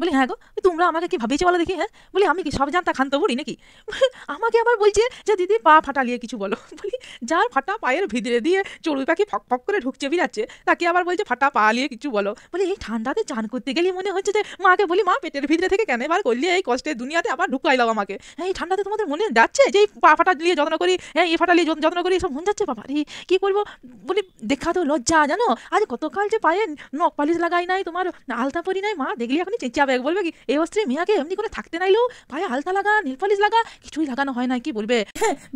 বলি হ্যাঁ গো তোমরা আমাকে কি ভাবিয়েছে বলো দেখি হ্যাঁ বলি আমি কি সব জানতা খান্ত বলি নাকি আমাকে আবার বলছে যে দিদি পা ফাটা নিয়ে কিছু বলো বলি যার ফাটা পায়ের ভিতরে দিয়ে চড়ুই পাখি ফক ফক করে ঢুকছে বিরাচ্ছে তাকে আবার বলছে ফাটা পা নিয়ে কিছু বলো বলি এই ঠান্ডাতে চান করতে গেলে মনে হচ্ছে যে মাকে বলি মা পেটের ভিতরে থেকে কেন এবার করলে এই কষ্টে দুনিয়াতে আবার ঢুকাইলাম আমাকে হ্যাঁ এই ঠান্ডাতে তোমাদের মনে যাচ্ছে যে এই পা ফাটা নিয়ে যত্ন করি হ্যাঁ এই ফাটা নিয়ে যত্ন করি এসব মন যাচ্ছে বাবা রে কী করবো বলি দেখা তো লজ্জা জানো আজ কতকাল যে পায়ে নখ পালিশ লাগাই নাই তোমার আলতা পরি নাই মা দেখলি এখনই চেঁচা যাবে বলবে কি এই অস্ত্রে মিয়াকে এমনি করে থাকতে নাইলেও পায়ে আলতা লাগা নীলপালিশ লাগা কিছুই লাগানো হয় না কি বলবে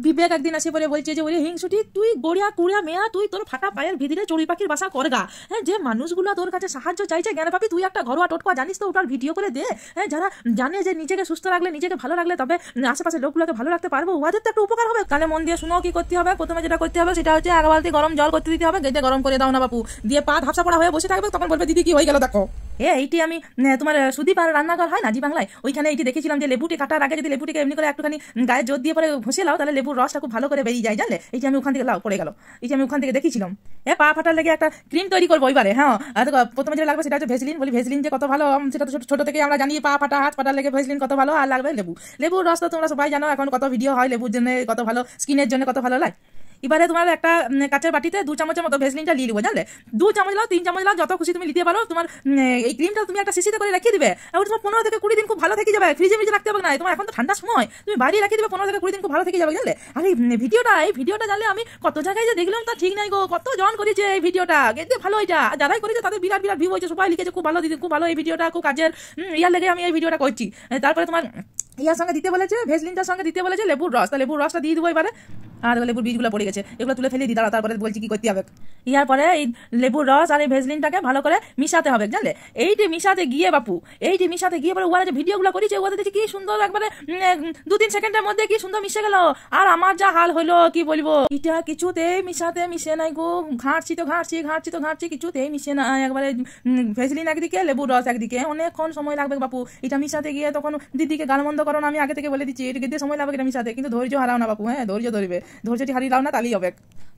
বিবেক একদিন আসে বলে বলছে যে ওরে হিংসুটি তুই গড়িয়া কুড়িয়া মেয়া তুই তোর ফাটা পায়ের ভিতরে চড়ি পাখির বাসা করগা হ্যাঁ যে মানুষগুলো তোর কাছে সাহায্য চাইছে জ্ঞান পাবি তুই একটা ঘরোয়া টোটকা জানিস তো ওটার ভিডিও করে দে হ্যাঁ যারা জানে যে নিজেকে সুস্থ রাখলে নিজেকে ভালো রাখলে তবে আশেপাশে লোকগুলোকে ভালো রাখতে পারবো উহাদের তো একটা উপকার হবে তাহলে মন দিয়ে শুনো কি করতে হবে প্রথমে যেটা করতে হবে সেটা হচ্ছে এক বালতি গরম জল করতে দিতে হবে গেটে গরম করে দাও না বাপু দিয়ে পা ধাপসা পড়া হয়ে বসে থাকবে তখন বলবে দিদি কি হয়ে গেল দেখো হ্যাঁ এইটি আমি তোমার সুদীপ আর রান্নাঘর হয় না জি বাংলায় ওইখানে এইটি দেখেছিলাম যে লেবুটি কাটার আগে যদি লেবুটিকে এমনি করে একটুখানি গায়ে জোর দিয়ে পরে ঘষে লাও তাহলে লেবুর রসটা খুব ভালো করে বেরিয়ে যায় জানলে এইটি আমি ওখান থেকে লাও পড়ে গেল এইটি আমি ওখান থেকে দেখেছিলাম হ্যাঁ পা ফাটার লেগে একটা ক্রিম তৈরি করবো এবারে হ্যাঁ প্রথমে যেটা লাগবে সেটা হচ্ছে ভেসলিন বলি ভেসলিন যে কত ভালো সেটা তো ছোট থেকে আমরা জানি পা ফাটা হাত ফাটার লেগে ভেসলিন কত ভালো আর লাগবে লেবু লেবুর রস তো তোমরা সবাই জানো এখন কত ভিডিও হয় লেবুর জন্য কত ভালো স্কিনের জন্য কত ভালো লাগে এবারে তোমার একটা কাঁচের বাটিতে দু চামচের মতো ভেসলিনটা নিয়ে নেবো জানলে দু চামচ লাও তিন চামচ লাও যত খুশি তুমি নিতে পারো তোমার এই ক্রিমটা তুমি একটা শিশিতে করে রেখে দিবে আর তোমার পনেরো থেকে কুড়ি দিন খুব ভালো থেকে যাবে ফ্রিজে ফ্রিজে রাখতে হবে না তোমার এখন তো ঠান্ডা সময় তুমি বাড়ি রেখে দিবে পনেরো থেকে কুড়ি দিন খুব ভালো থেকে যাবে জানলে আর এই ভিডিওটা এই ভিডিওটা জানলে আমি কত জায়গায় যে দেখলাম তা ঠিক নাই গো কত জন করেছে এই ভিডিওটা কিন্তু ভালো এটা যারাই করেছে তাদের বিরাট বিরাট ভিউ হয়েছে সবাই লিখেছে খুব ভালো দিদি খুব ভালো এই ভিডিওটা খুব কাজের ইয়ার লেগে আমি এই ভিডিওটা করছি তারপরে তোমার ইয়ার সঙ্গে দিতে বলেছে ভেজলিনটার সঙ্গে দিতে বলেছে লেবুর রস তা লেবুর রসটা দিয়ে দেবো এবারে আর লেবুর বীজগুলো পড়ে গেছে এগুলো তুলে ফেলে দিই দাঁড়া তারপরে বলছি কি করতে হবে ইয়ার পরে এই লেবুর রস আর এই ভেজলিনটাকে ভালো করে মিশাতে হবে জানলে এইটি মিশাতে গিয়ে বাপু এইটি মিশাতে গিয়ে পরে ওরা যে ভিডিওগুলো করেছে ওরা দেখছি কি সুন্দর একবারে দু তিন সেকেন্ডের মধ্যে কি সুন্দর মিশে গেল আর আমার যা হাল হলো কি বলবো এটা কিছুতেই মিশাতে মিশে নাই গো ঘাঁটছি তো ঘাঁটছি ঘাঁটছি তো ঘাঁটছি কিছুতেই মিশে না একবারে ভেজলিন একদিকে লেবুর রস একদিকে অনেকক্ষণ সময় লাগবে বাপু এটা মিশাতে গিয়ে তখন দিদিকে গালমন্দ করো আমি আগে থেকে বলে দিচ্ছি এটা সময় লাগবে এটা মিশাতে কিন্তু ধৈর্য হারাও না বাপু হ্যাঁ ধৈর্য ধরবে ধৈর্যটি হারিয়ে দাও না তাহলেই হবে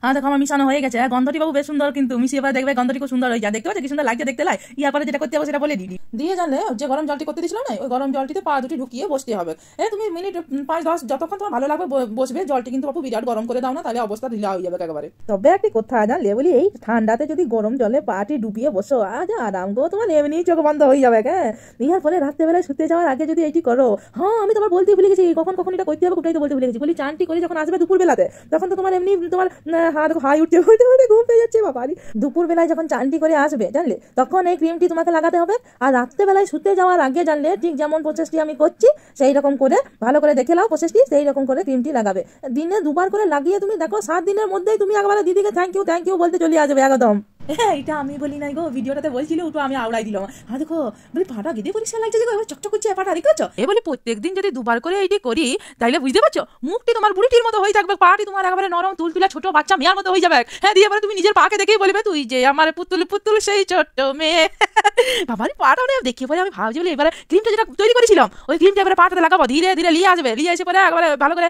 হ্যাঁ দেখো আমার মিশানো হয়ে গেছে হ্যাঁ গন্ধটি বাবু বেশ সুন্দর কিন্তু মিশিয়ে পারে দেখবে গন্ধটি খুব সুন্দর হয়ে যায় দেখতে পাচ্ছ সুন্দর লাগছে দেখতে লাই ইয়ার পরে যেটা করতে হবে সেটা বলে দিদি দিয়ে জানলে যে গরম জলটি করতে দিছিল না ওই গরম জলটিতে পা দুটি ঢুকিয়ে বসতে হবে এ তুমি মিনিট পাঁচ দশ যতক্ষণ তোমার ভালো লাগবে বসবে জলটি কিন্তু বাবু বিরাট গরম করে দাও না তাহলে অবস্থা ঢিলা হয়ে যাবে একেবারে তবে একটি কথা জানলে বলি এই ঠান্ডাতে যদি গরম জলে পাটি ডুবিয়ে বসো আজ আরাম গো তোমার এমনি চোখ বন্ধ হয়ে যাবে হ্যাঁ ইয়ার পরে রাত্রেবেলায় শুতে যাওয়ার আগে যদি এটি করো হ্যাঁ আমি তোমার বলতে ভুলে গেছি কখন কখন এটা করতে হবে কোটাই তো বলতে ভুলে গেছি বলি চানটি করে যখন আসবে দুপুর বেলা দেয় তখন তো তোমার এমনি তোমার হাত হাই উঠতে উঠতে উঠে ঘুম পেয়ে যাচ্ছে বাবা দুপুরবেলায় যখন চানটি করে আসবে জানলে তখন এই ক্রিমটি তোমাকে লাগাতে হবে আর রাত্রেবেলায় শুতে যাওয়ার আগে জানলে ঠিক যেমন প্রসেসটি আমি করছি সেই রকম করে ভালো করে দেখে নাও প্রসেসটি সেই রকম করে ক্রিমটি লাগাবে দিনে দুবার করে লাগিয়ে তুমি দেখো সাত দিনের মধ্যেই তুমি একবারে দিদিকে থ্যাংক ইউ থ্যাংক ইউ বলতে চলে আসবে একদম হ্যাঁ এটা আমি বলি নাই গো ভিডিওটাতে বলছিল ওটা আমি আওড়াই দিলাম হ্যাঁ দেখো বলি ফাটা গেদে যে লাগছে দেখো চকচক করছে ফাটা দেখতে পাচ্ছ এ বলি প্রত্যেকদিন যদি দুবার করে এইটি করি তাহলে বুঝতে পারছো মুখটি তোমার বুড়িটির মতো হয়ে থাকবে পাটি তোমার একেবারে নরম তুলতুলা ছোট বাচ্চা মেয়ার মতো হয়ে যাবে হ্যাঁ দিয়ে এবারে তুমি নিজের পাকে দেখেই বলবে তুই যে আমার পুতুল পুতুল সেই ছোট্ট মেয়ে বাবারি পাটা অনেক দেখে পরে আমি ভাবছি বলি এবারে ক্রিমটা যেটা তৈরি করেছিলাম ওই ক্রিমটা এবারে পাটাতে লাগাবো ধীরে ধীরে লিয়ে আসবে লিয়ে এসে পরে একবারে ভালো করে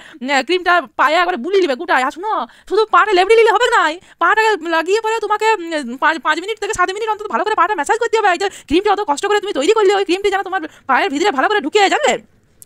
ক্রিমটা পায়ে একবারে বুলি নেবে আর আসুন শুধু পাটা লেবড়ি নিলে হবে না পাটা লাগিয়ে পরে তোমাকে পাঁচ পাঁচ মিনিট থেকে সাত মিনিট অন্তত ভালো করে পাটা ম্যাসাজ করতে হবে এই যে ক্রিমটি অত কষ্ট করে তুমি তৈরি করলে ওই ক্রিমটি যেন তোমার পায়ের ভিতরে ভালো করে ঢুকে যাবে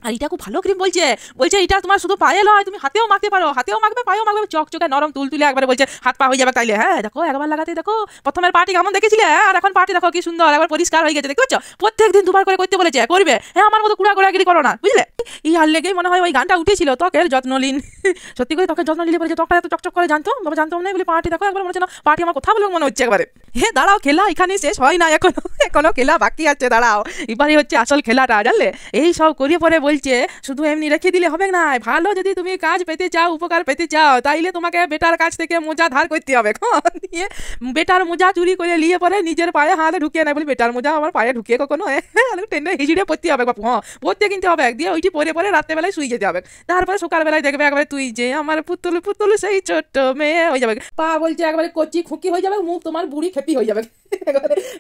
আর এটা খুব ভালো ক্রিম বলছে বলছে এটা তোমার শুধু পায়ে নয় তুমি হাতেও মাখতে পারো হাতেও মাখবে পায়েও মাখবে চক চকে নরম তুল তুলে একবার বলছে হাত পা হয়ে যাবে তাইলে হ্যাঁ দেখো একবার লাগাতে দেখো প্রথমের পার্টি কেমন দেখেছিলে হ্যাঁ আর এখন পার্টি দেখো কি সুন্দর একবার পরিষ্কার হয়ে গেছে দেখতে প্রত্যেক দিন দুবার করে করতে বলেছে করবে হ্যাঁ আমার মতো কুড়া কুড়াগিরি করো না বুঝলে এই আর লেগেই মনে হয় ওই গানটা উঠেছিল ত্বকের যত্ন নিন সত্যি করে ত্বকের যত্ন নিলে বলেছে ত্বকটা এত চকচক করে জানতো বাবা জানতো না বলে পার্টি দেখো একবার মনে হচ্ছে পার্টি আমার কথা বলে মনে হচ্ছে একবারে হ্যাঁ দাঁড়াও খেলা এখানে শেষ হয় না এখনো এখনো খেলা বাকি আছে দাঁড়াও এবারে হচ্ছে আসল খেলাটা জানলে এই সব করিয়ে পরে বল বলছে শুধু এমনি রেখে দিলে হবে না ভালো যদি তুমি কাজ পেতে চাও উপকার পেতে চাও তাইলে তোমাকে বেটার কাছ থেকে মোজা ধার করতে হবে হ্যাঁ, নিয়ে বেটার মোজা চুরি করে নিয়ে পরে নিজের পায়ে হাতে ঢুকিয়ে না বলি বেটার মোজা আমার পায়ে ঢুকিয়ে কখনো হ্যাঁ, হ্যাঁ, টেনে হিজিড়ে পড়তে হবে বাপু হ্যাঁ পড়তে কিনতে হবে দিয়ে ওইটি পরে পরে রাত্রেবেলায় শুয়ে যেতে হবে তারপরে সকালবেলায় দেখবে একবারে তুই যে আমার পুতুল পুতুল সেই ছোট্ট মেয়ে হয়ে যাবে পা বলছে একবারে কচি খুঁকি হয়ে যাবে মুখ তোমার বুড়ি খেপি হয়ে যাবে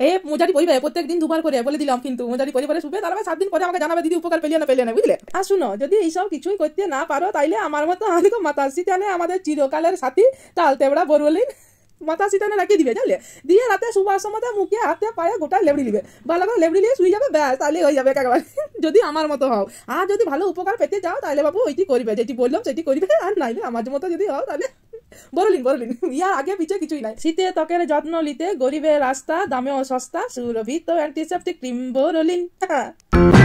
এ পরিবারে প্রত্যেক দিন দুবার করে বলে দিলাম কিন্তু পরিবারে তাহলে সাত দিন পরে আমাকে জানাবে দিদি উপকার পেলে না পেলে না বুঝলে আর শুনো যদি এইসব কিছুই করতে না পারো তাইলে আমার মতো আমাদের মাতা আমাদের চিরকালের সাথী বরুলিন দিবে জানলে দিয়ে রাতে শোবার সময় মুখে হাতে পায়ে গোটা লেবড়ি দিবে ভালো করে লেবড়ি নিয়ে শুয়ে যাবে ব্যাস তাহলে হয়ে যাবে একেবারে যদি আমার মতো হও আর যদি ভালো উপকার পেতে যাও তাহলে বাবু ওইটি করবে যেটি বললাম সেটি করবে আর নাইলে আমার মতো যদি হও তাহলে বরলিন বরলিন ইয়া আগে পিছিয়ে কিছুই নাই শীতে ত্বকের যত্ন নিতে গরিবের রাস্তা দামেও সস্তা সুরভিত অ্যান্টিসেপ্টিক ক্রিম বড়লিন